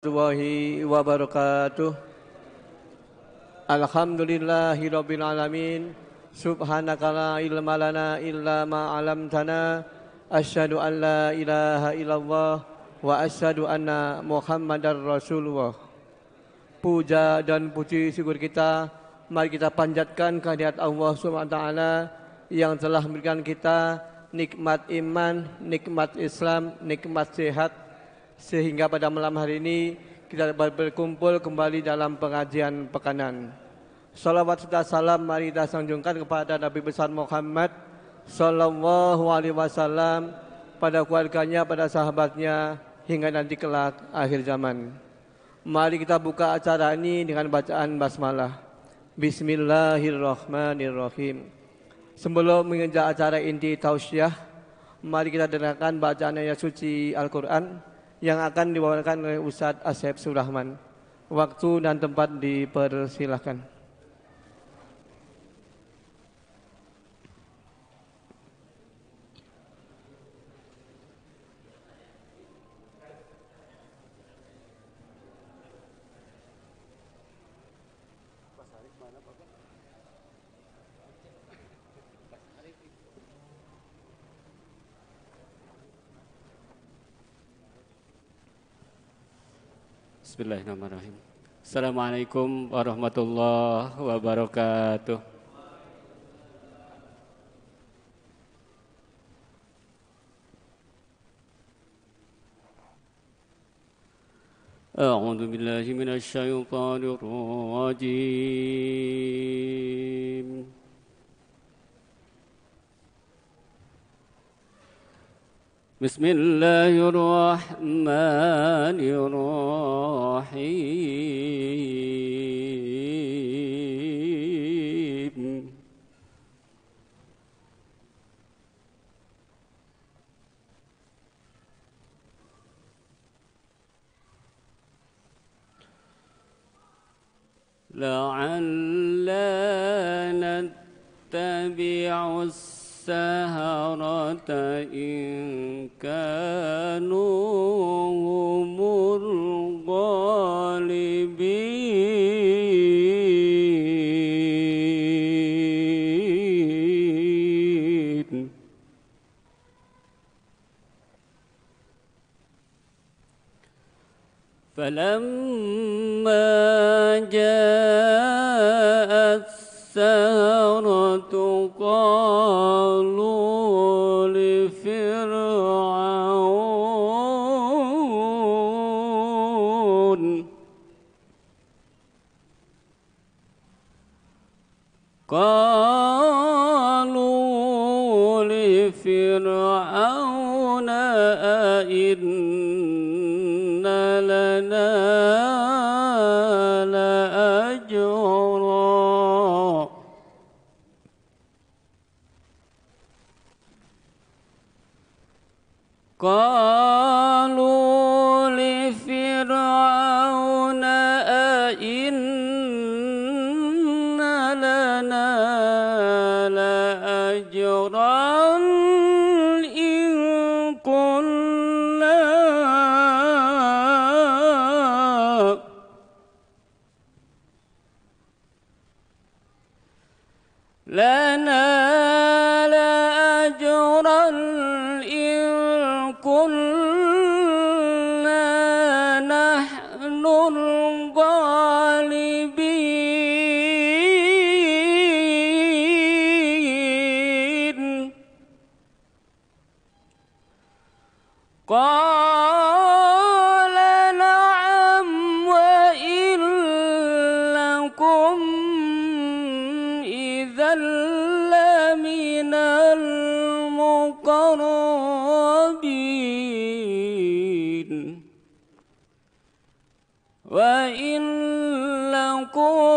warahmatullahi wabarakatuh Alhamdulillahi rabbil alamin Subhanaka la ilma lana illa ma 'allamtana asyhadu an la ilaha illallah wa asyhadu anna muhammadar rasulullah Puja dan puji syukur kita mari kita panjatkan kehadirat Allah Subhanahu wa taala yang telah memberikan kita nikmat iman, nikmat Islam, nikmat sehat, sehingga pada malam hari ini kita dapat berkumpul kembali dalam pengajian pekanan. Salawat serta salam mari kita sanjungkan kepada Nabi besar Muhammad sallallahu alaihi wasallam pada keluarganya, pada sahabatnya hingga nanti kelak akhir zaman. Mari kita buka acara ini dengan bacaan basmalah. Bismillahirrahmanirrahim. Sebelum mengejar acara inti tausiah, mari kita dengarkan bacaan ayat suci Al-Qur'an yang akan dibawakan oleh Ustadz Asep Surahman. Waktu dan tempat dipersilahkan. Bismillahirrahmanirrahim. Assalamualaikum warahmatullahi wabarakatuh. أعوذ بالله من الشيطان الرجيم بسم الله الرحمن الرحيم لعلنا نتبع السلام السهرة إن كانوا هم الغالبين فلما جاء One.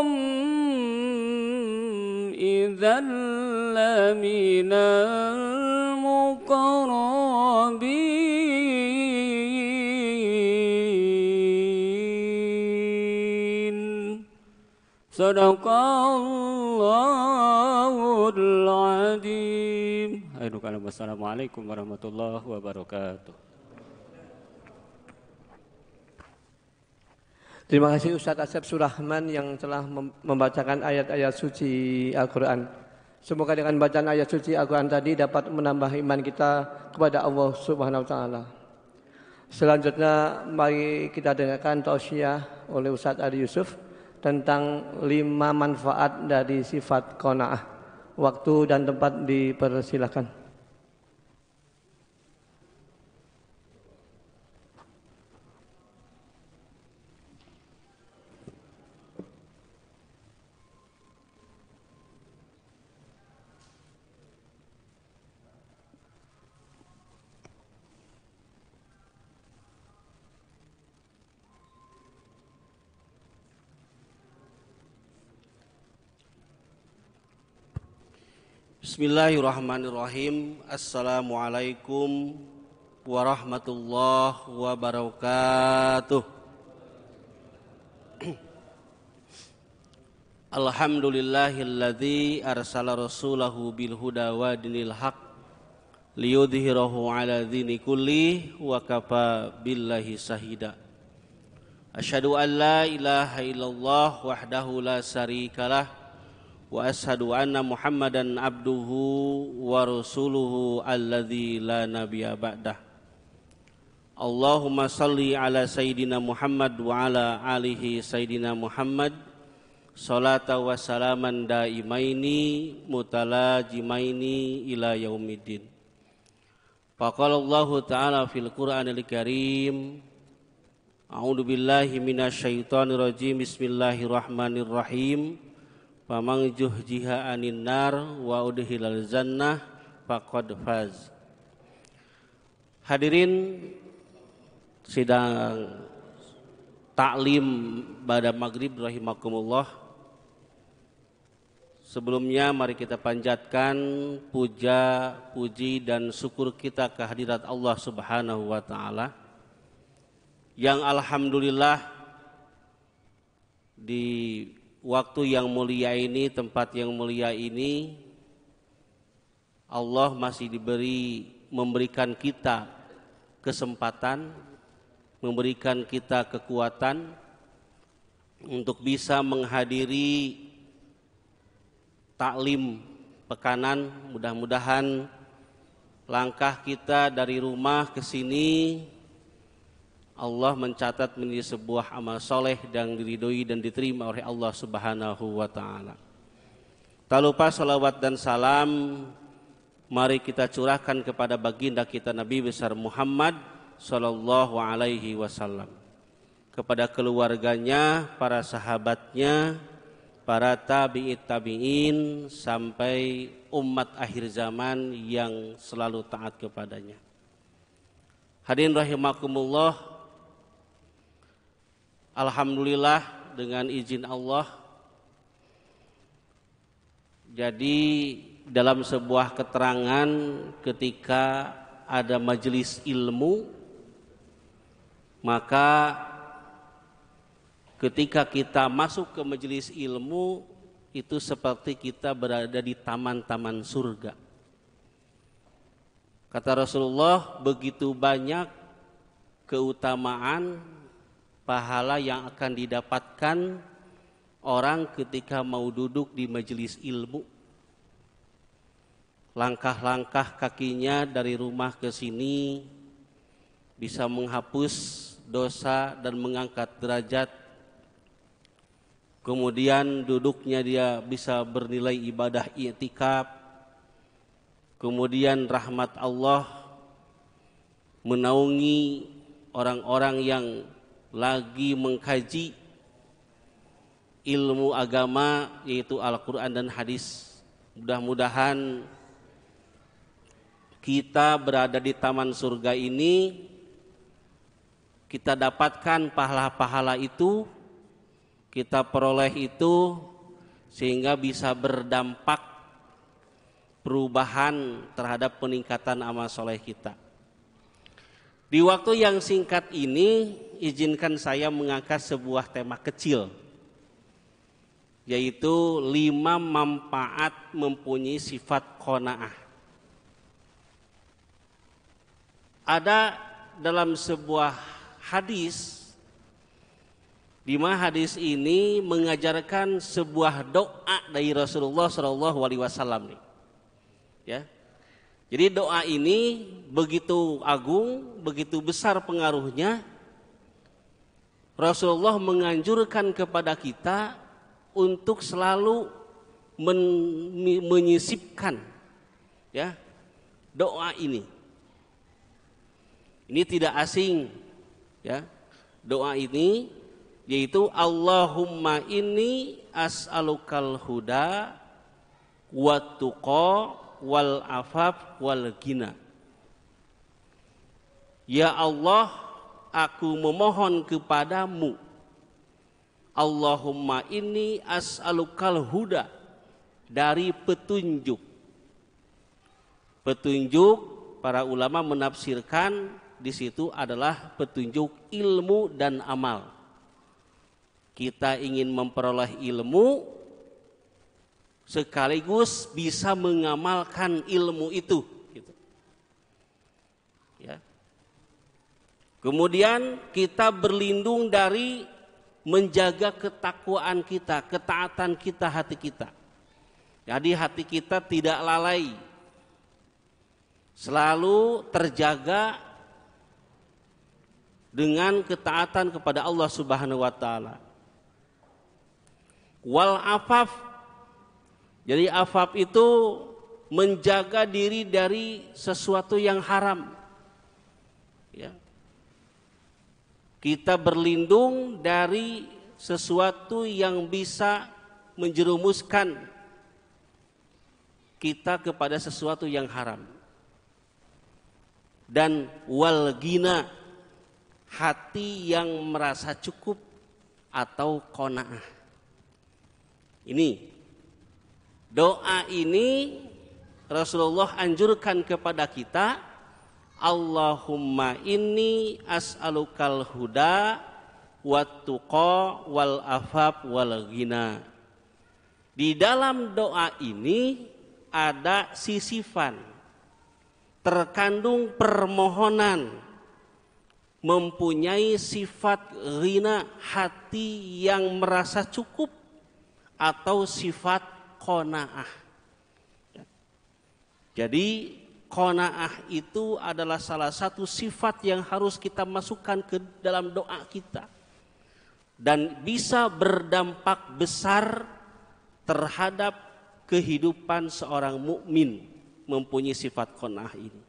وهم إذا لمن المقربين صدق الله العظيم Assalamualaikum warahmatullahi wabarakatuh Terima kasih Ustadz Asep Surahman yang telah membacakan ayat-ayat suci Al-Quran. Semoga dengan bacaan ayat suci Al-Quran tadi dapat menambah iman kita kepada Allah Subhanahu Wa Taala. Selanjutnya mari kita dengarkan tausiah oleh Ustadz Ali Yusuf tentang lima manfaat dari sifat kona'ah. Waktu dan tempat dipersilahkan. Bismillahirrahmanirrahim. Assalamualaikum warahmatullahi wabarakatuh. Alhamdulillahilladzi arsala rasulahu bilhuda wa dinil haq liyudhirahu ala dini kulli wa kafa billahi sahida. Asyhadu an la ilaha illallah wahdahu la sarikalah wa ashadu anna muhammadan abduhu wa rasuluhu alladhi la nabiya ba'dah Allahumma salli ala sayyidina muhammad wa ala alihi sayyidina muhammad Salata wa salaman da'imaini mutala jimaini ila yaumidin Faqala Allahu ta'ala fil quranil karim A'udhu billahi minasyaitanirajim bismillahirrahmanirrahim Bismillahirrahmanirrahim Famang juhjiha anin nar wa udhilal jannah faqad faz. Hadirin sidang taklim pada maghrib rahimakumullah. Sebelumnya mari kita panjatkan puja, puji dan syukur kita kehadirat Allah Subhanahu wa taala. Yang alhamdulillah di waktu yang mulia ini, tempat yang mulia ini, Allah masih diberi memberikan kita kesempatan, memberikan kita kekuatan untuk bisa menghadiri taklim pekanan. Mudah-mudahan langkah kita dari rumah ke sini Allah mencatat menjadi sebuah amal soleh dan diridhoi dan diterima oleh Allah Subhanahu wa taala. Tak lupa salawat dan salam mari kita curahkan kepada baginda kita Nabi besar Muhammad sallallahu alaihi wasallam kepada keluarganya, para sahabatnya, para tabi'it tabi'in sampai umat akhir zaman yang selalu taat kepadanya. Hadirin rahimakumullah, Alhamdulillah dengan izin Allah jadi dalam sebuah keterangan ketika ada majelis ilmu maka ketika kita masuk ke majelis ilmu itu seperti kita berada di taman-taman surga. Kata Rasulullah, begitu banyak keutamaan pahala yang akan didapatkan orang ketika mau duduk di majelis ilmu. Langkah-langkah kakinya dari rumah ke sini bisa menghapus dosa dan mengangkat derajat. Kemudian duduknya dia bisa bernilai ibadah i'tikaf. Kemudian rahmat Allah menaungi orang-orang yang lagi mengkaji ilmu agama yaitu Al-Quran dan hadis. Mudah-mudahan kita berada di taman surga ini, kita dapatkan pahala-pahala itu, kita peroleh itu, sehingga bisa berdampak perubahan terhadap peningkatan amal soleh kita. Di waktu yang singkat ini, izinkan saya mengangkat sebuah tema kecil, yaitu lima manfaat mempunyai sifat kona'ah. Ada dalam sebuah hadis, di mana hadis ini mengajarkan sebuah doa dari Rasulullah Shallallahu Alaihi Wasallam nih. Ya, jadi doa ini begitu agung, begitu besar pengaruhnya. Rasulullah menganjurkan kepada kita untuk selalu men menyisipkan ya doa ini. Ini tidak asing ya. Doa ini yaitu Allahumma inni as'alukal huda wa tuqa wal afaf wal gina. Ya Allah, aku memohon kepadamu. Allahumma inni as'alukal huda dari petunjuk. Petunjuk para ulama menafsirkan di situ adalah petunjuk ilmu dan amal. Kita ingin memperoleh ilmu, sekaligus bisa mengamalkan ilmu itu. Gitu. Ya. Kemudian kita berlindung dari menjaga ketakwaan kita, ketaatan kita, hati kita. Jadi hati kita tidak lalai, selalu terjaga dengan ketaatan kepada Allah Subhanahu wa taala. Wal afaf jadi afab itu menjaga diri dari sesuatu yang haram. Ya. Kita berlindung dari sesuatu yang bisa menjerumuskan kita kepada sesuatu yang haram. Dan walgina hati yang merasa cukup atau kona'ah. Ini Doa ini Rasulullah anjurkan kepada kita Allahumma inni as'alukal huda wa tuqa wal afab wal ghina. Di dalam doa ini ada sisifan terkandung permohonan mempunyai sifat ghina hati yang merasa cukup atau sifat kona'ah. Jadi kona'ah itu adalah salah satu sifat yang harus kita masukkan ke dalam doa kita. Dan bisa berdampak besar terhadap kehidupan seorang mukmin mempunyai sifat kona'ah ini.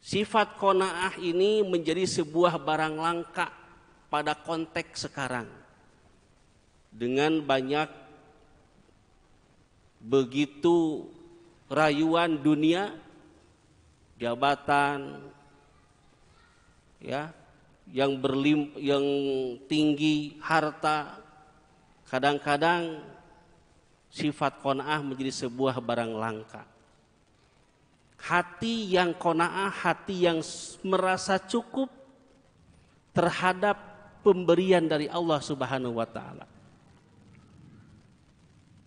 Sifat kona'ah ini menjadi sebuah barang langka pada konteks sekarang. Dengan banyak begitu rayuan dunia jabatan ya yang berlim yang tinggi harta kadang-kadang sifat kona'ah menjadi sebuah barang langka hati yang kona'ah hati yang merasa cukup terhadap pemberian dari Allah Subhanahu wa taala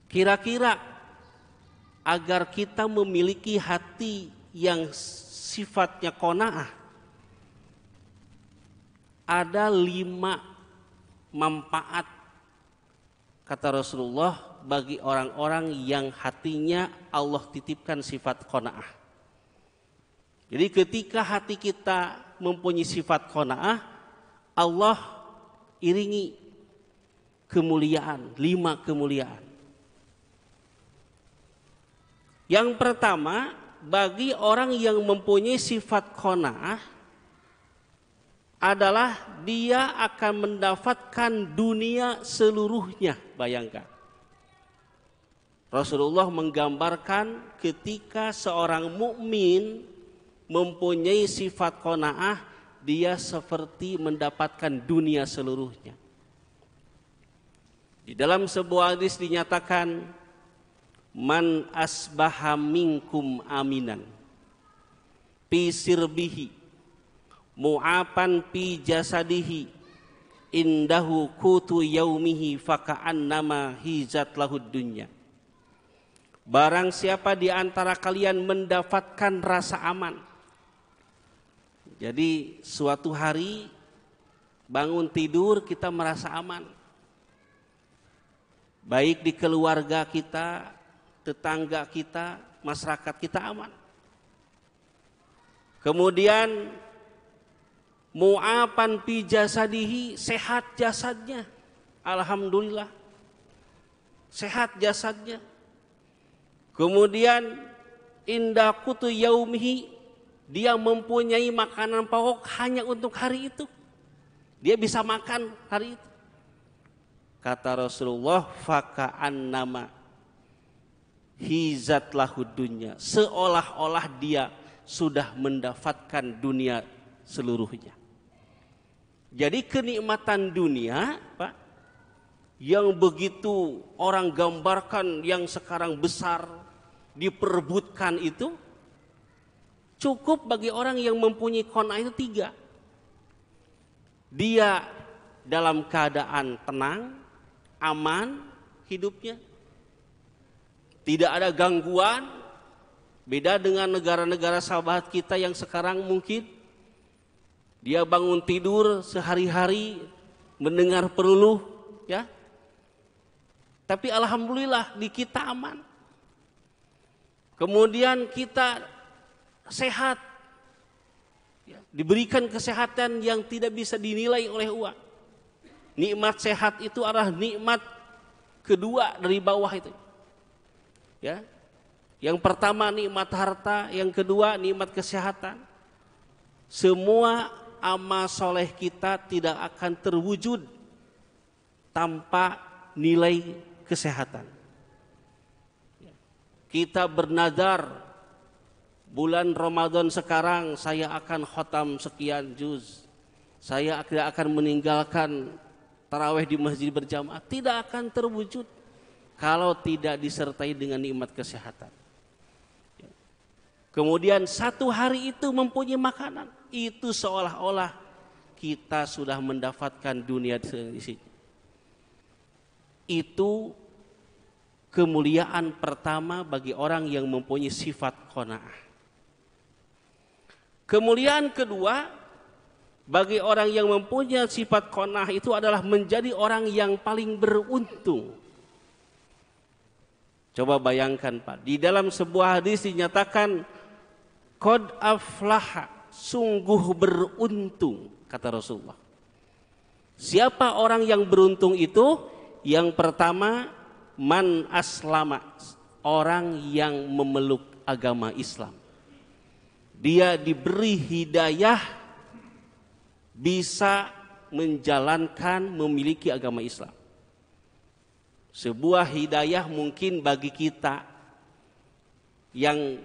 kira-kira agar kita memiliki hati yang sifatnya kona'ah. Ada lima manfaat kata Rasulullah bagi orang-orang yang hatinya Allah titipkan sifat kona'ah. Jadi ketika hati kita mempunyai sifat kona'ah, Allah iringi kemuliaan, lima kemuliaan. Yang pertama, bagi orang yang mempunyai sifat kona'ah adalah dia akan mendapatkan dunia seluruhnya, bayangkan. Rasulullah menggambarkan ketika seorang mukmin mempunyai sifat kona'ah, dia seperti mendapatkan dunia seluruhnya. Di dalam sebuah hadis dinyatakan man asbaha minkum aminan pi sirbihi mu'apan pi jasadihi indahu kutu yaumihi nama hizat lahud dunya barang siapa di antara kalian mendapatkan rasa aman jadi suatu hari bangun tidur kita merasa aman baik di keluarga kita tetangga kita, masyarakat kita aman. Kemudian mu'apan fi jasadihi, sehat jasadnya. Alhamdulillah. Sehat jasadnya. Kemudian indah kutu yaumihi, dia mempunyai makanan pokok hanya untuk hari itu. Dia bisa makan hari itu. Kata Rasulullah, faka'an nama hizat lahud dunya seolah-olah dia sudah mendapatkan dunia seluruhnya jadi kenikmatan dunia Pak yang begitu orang gambarkan yang sekarang besar diperbutkan itu cukup bagi orang yang mempunyai kona itu tiga dia dalam keadaan tenang aman hidupnya tidak ada gangguan. Beda dengan negara-negara sahabat kita yang sekarang mungkin dia bangun tidur sehari-hari mendengar perlu ya. Tapi alhamdulillah di kita aman. Kemudian kita sehat. Ya, diberikan kesehatan yang tidak bisa dinilai oleh uang. Nikmat sehat itu arah nikmat kedua dari bawah itu. Ya. Yang pertama nikmat harta, yang kedua nikmat kesehatan. Semua amal soleh kita tidak akan terwujud tanpa nilai kesehatan. Kita bernadar bulan Ramadan sekarang saya akan khotam sekian juz. Saya tidak akan meninggalkan taraweh di masjid berjamaah. Tidak akan terwujud kalau tidak disertai dengan nikmat kesehatan. Kemudian satu hari itu mempunyai makanan, itu seolah-olah kita sudah mendapatkan dunia di sini. Itu kemuliaan pertama bagi orang yang mempunyai sifat kona'ah. Kemuliaan kedua bagi orang yang mempunyai sifat kona'ah itu adalah menjadi orang yang paling beruntung Coba bayangkan Pak, di dalam sebuah hadis dinyatakan Qad aflaha, sungguh beruntung, kata Rasulullah. Siapa orang yang beruntung itu? Yang pertama, man aslama, orang yang memeluk agama Islam. Dia diberi hidayah bisa menjalankan memiliki agama Islam. Sebuah hidayah mungkin bagi kita yang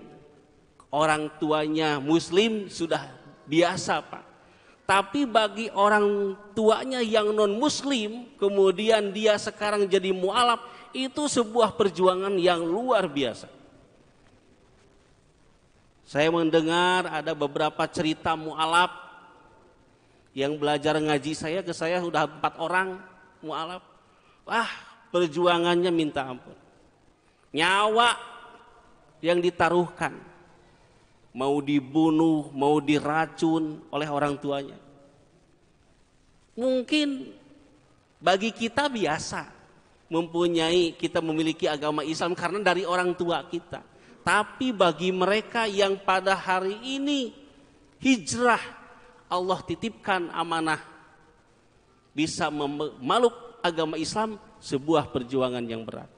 orang tuanya muslim sudah biasa Pak. Tapi bagi orang tuanya yang non muslim kemudian dia sekarang jadi mualaf itu sebuah perjuangan yang luar biasa. Saya mendengar ada beberapa cerita mualaf yang belajar ngaji saya ke saya sudah empat orang mualaf. Wah, perjuangannya minta ampun. Nyawa yang ditaruhkan mau dibunuh, mau diracun oleh orang tuanya. Mungkin bagi kita biasa mempunyai kita memiliki agama Islam karena dari orang tua kita. Tapi bagi mereka yang pada hari ini hijrah Allah titipkan amanah bisa memeluk agama Islam sebuah perjuangan yang berat.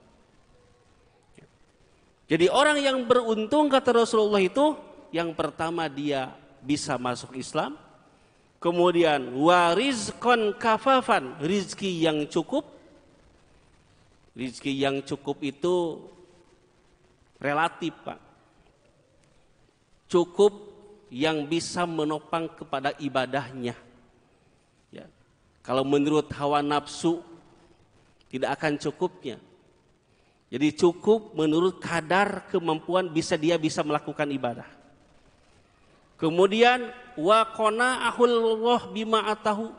Jadi orang yang beruntung kata Rasulullah itu yang pertama dia bisa masuk Islam, kemudian warizkon kafafan, rizki yang cukup. Rizki yang cukup itu relatif Pak. Cukup yang bisa menopang kepada ibadahnya. Ya. Kalau menurut hawa nafsu tidak akan cukupnya. Jadi cukup menurut kadar kemampuan bisa dia bisa melakukan ibadah. Kemudian wa Allah bima atahu.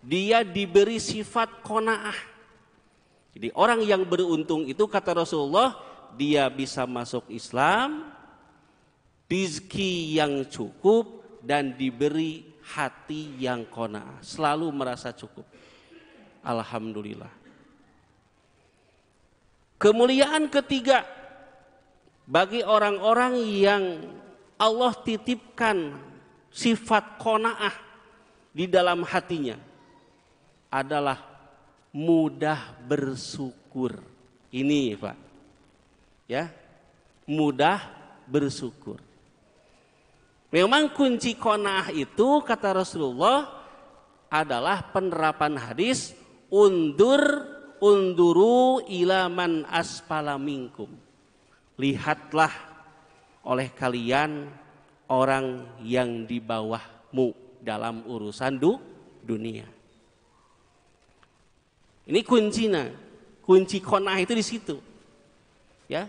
Dia diberi sifat kona'ah. Jadi orang yang beruntung itu kata Rasulullah dia bisa masuk Islam, rizki yang cukup dan diberi hati yang kona'ah. Selalu merasa cukup. Alhamdulillah. Kemuliaan ketiga bagi orang-orang yang Allah titipkan sifat kona'ah di dalam hatinya adalah mudah bersyukur. Ini Pak. Ya. Mudah bersyukur. Memang kunci kona'ah itu kata Rasulullah adalah penerapan hadis undur unduru ilaman aspala minkum. Lihatlah oleh kalian orang yang di bawahmu dalam urusan du, dunia. Ini kuncinya, kunci konah itu di situ. Ya.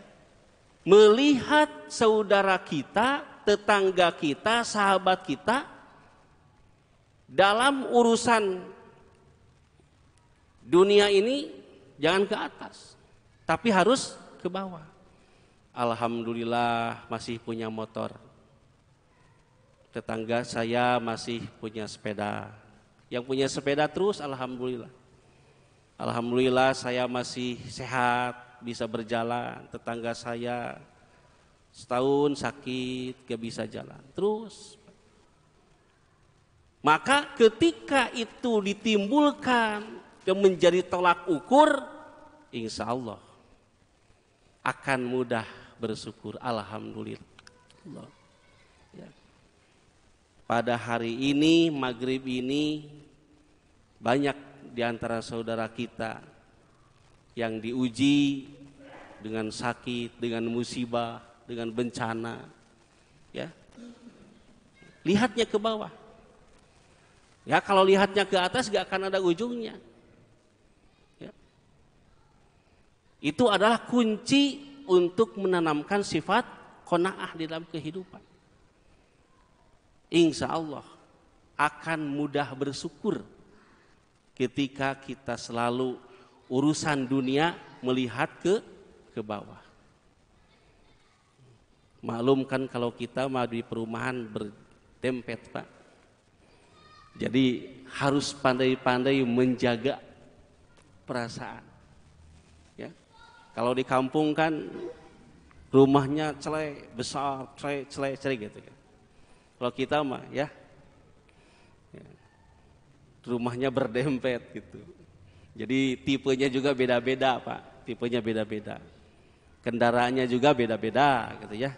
Melihat saudara kita, tetangga kita, sahabat kita dalam urusan dunia ini jangan ke atas, tapi harus ke bawah. Alhamdulillah masih punya motor. Tetangga saya masih punya sepeda. Yang punya sepeda terus alhamdulillah. Alhamdulillah saya masih sehat, bisa berjalan. Tetangga saya setahun sakit, gak bisa jalan. Terus. Maka ketika itu ditimbulkan yang menjadi tolak ukur, insya Allah akan mudah bersyukur. Alhamdulillah. Ya. Pada hari ini, maghrib ini, banyak di antara saudara kita yang diuji dengan sakit, dengan musibah, dengan bencana. Ya. Lihatnya ke bawah. Ya, kalau lihatnya ke atas gak akan ada ujungnya. Itu adalah kunci untuk menanamkan sifat kona'ah di dalam kehidupan. Insya Allah akan mudah bersyukur ketika kita selalu urusan dunia melihat ke ke bawah. Maklum kan kalau kita mau di perumahan bertempet pak. Jadi harus pandai-pandai menjaga perasaan. Kalau di kampung kan rumahnya celai, besar, celai, celai, celai gitu. Kan. Kalau kita mah ya. ya, rumahnya berdempet gitu. Jadi tipenya juga beda-beda Pak, tipenya beda-beda. Kendaraannya juga beda-beda gitu ya.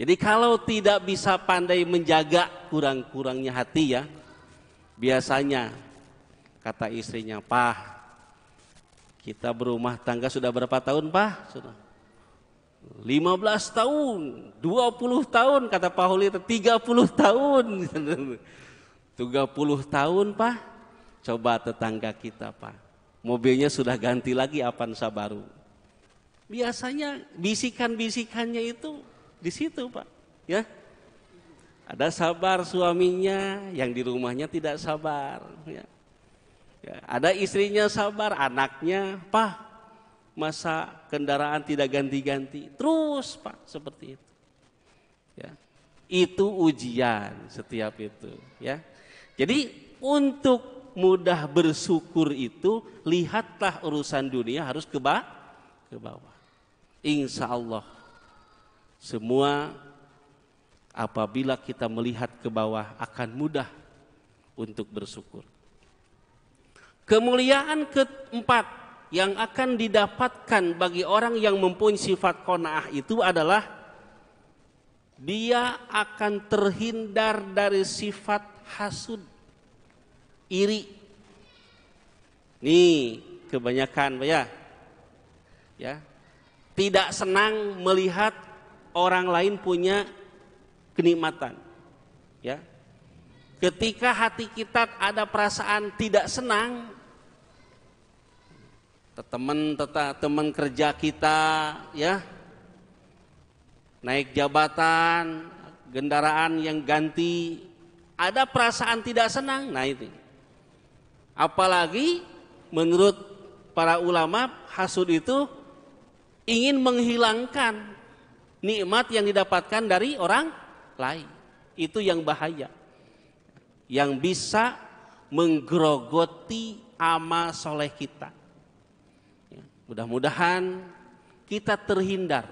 Jadi kalau tidak bisa pandai menjaga kurang-kurangnya hati ya, biasanya kata istrinya, pak. Kita berumah tangga sudah berapa tahun, Pak? Sudah. 15 tahun, 20 tahun kata Pak Huli, 30 tahun. 30 tahun, Pak. Coba tetangga kita, Pak. Mobilnya sudah ganti lagi Avanza baru. Biasanya bisikan-bisikannya itu di situ, Pak. Ya. Ada sabar suaminya yang di rumahnya tidak sabar, ya Ya, ada istrinya sabar, anaknya, Pak, masa kendaraan tidak ganti-ganti. Terus, Pak, seperti itu. Ya. Itu ujian setiap itu, ya. Jadi untuk mudah bersyukur itu lihatlah urusan dunia harus ke bawah, ke bawah. Insya Allah semua apabila kita melihat ke bawah akan mudah untuk bersyukur. Kemuliaan keempat yang akan didapatkan bagi orang yang mempunyai sifat kona'ah itu adalah dia akan terhindar dari sifat hasud, iri. Nih, kebanyakan ya. Ya. Tidak senang melihat orang lain punya kenikmatan. Ya. Ketika hati kita ada perasaan tidak senang, teman teman kerja kita ya naik jabatan kendaraan yang ganti ada perasaan tidak senang nah itu apalagi menurut para ulama hasud itu ingin menghilangkan nikmat yang didapatkan dari orang lain itu yang bahaya yang bisa menggerogoti amal soleh kita Mudah-mudahan kita terhindar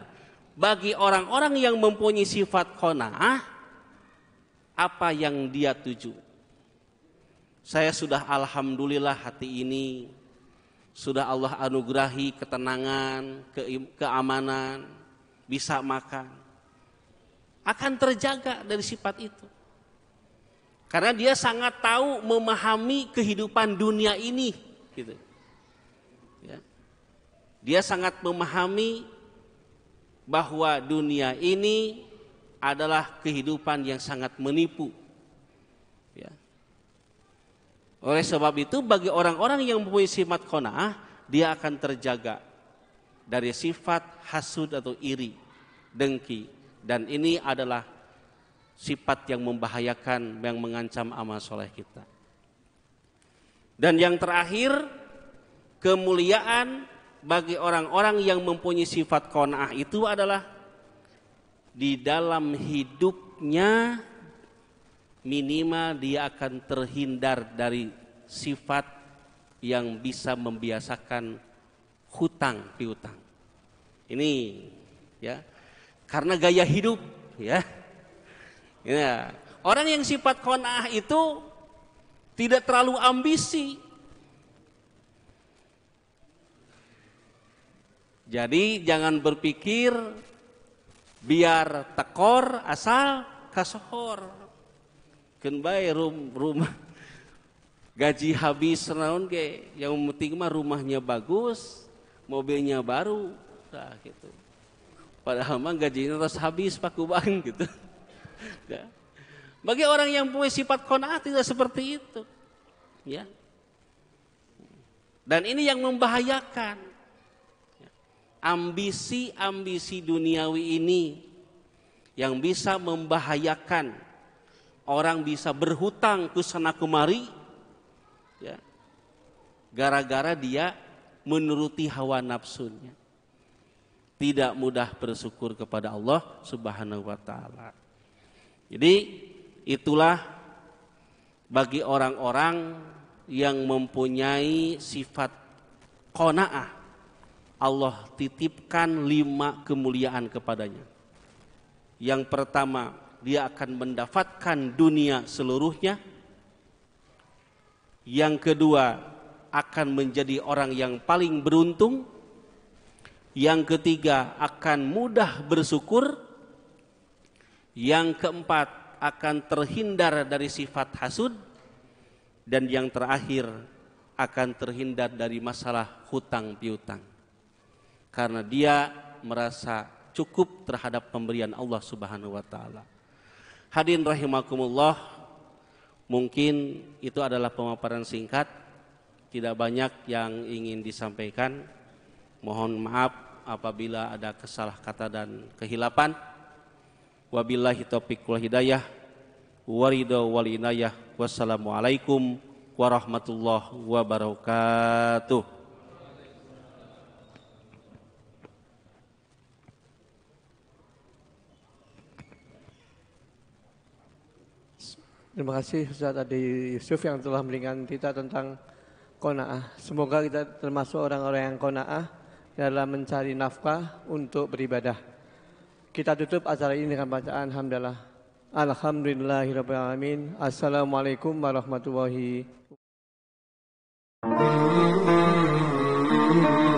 bagi orang-orang yang mempunyai sifat kona'ah apa yang dia tuju. Saya sudah alhamdulillah hati ini sudah Allah anugerahi ketenangan, ke keamanan, bisa makan. Akan terjaga dari sifat itu. Karena dia sangat tahu memahami kehidupan dunia ini gitu. Ya. Dia sangat memahami bahwa dunia ini adalah kehidupan yang sangat menipu. Ya. Oleh sebab itu bagi orang-orang yang mempunyai sifat kona'ah, dia akan terjaga dari sifat hasud atau iri, dengki. Dan ini adalah sifat yang membahayakan, yang mengancam amal soleh kita. Dan yang terakhir, kemuliaan bagi orang-orang yang mempunyai sifat kona'ah itu adalah di dalam hidupnya minimal dia akan terhindar dari sifat yang bisa membiasakan hutang piutang. Ini ya. Karena gaya hidup ya. Ya, orang yang sifat kona'ah itu tidak terlalu ambisi, Jadi jangan berpikir biar tekor asal kasohor. Ken bae rum, rumah gaji habis naon ge yang penting mah rumahnya bagus mobilnya baru nah, gitu padahal mah gajinya terus habis pak kubang gitu nah, bagi orang yang punya sifat kona'ah tidak seperti itu ya dan ini yang membahayakan ambisi-ambisi duniawi ini yang bisa membahayakan orang bisa berhutang ke sana kemari ya gara-gara dia menuruti hawa nafsunya tidak mudah bersyukur kepada Allah Subhanahu wa taala. Jadi itulah bagi orang-orang yang mempunyai sifat qanaah Allah titipkan lima kemuliaan kepadanya. Yang pertama, dia akan mendapatkan dunia seluruhnya. Yang kedua, akan menjadi orang yang paling beruntung. Yang ketiga, akan mudah bersyukur. Yang keempat, akan terhindar dari sifat hasud. Dan yang terakhir, akan terhindar dari masalah hutang piutang karena dia merasa cukup terhadap pemberian Allah Subhanahu Wa ta'ala hadin rahimakumullah mungkin itu adalah pemaparan singkat tidak banyak yang ingin disampaikan mohon maaf apabila ada kesalah kata dan kehilapan wabillahi taufiq wal hidayah Warido walinayah. wassalamualaikum warahmatullahi wabarakatuh Terima kasih Ustaz Adi Yusuf yang telah memberikan kita tentang kona'ah. Semoga kita termasuk orang-orang yang kona'ah dalam mencari nafkah untuk beribadah. Kita tutup acara ini dengan bacaan hamdalah. Alhamdulillahirrahmanirrahim. Assalamualaikum warahmatullahi wabarakatuh.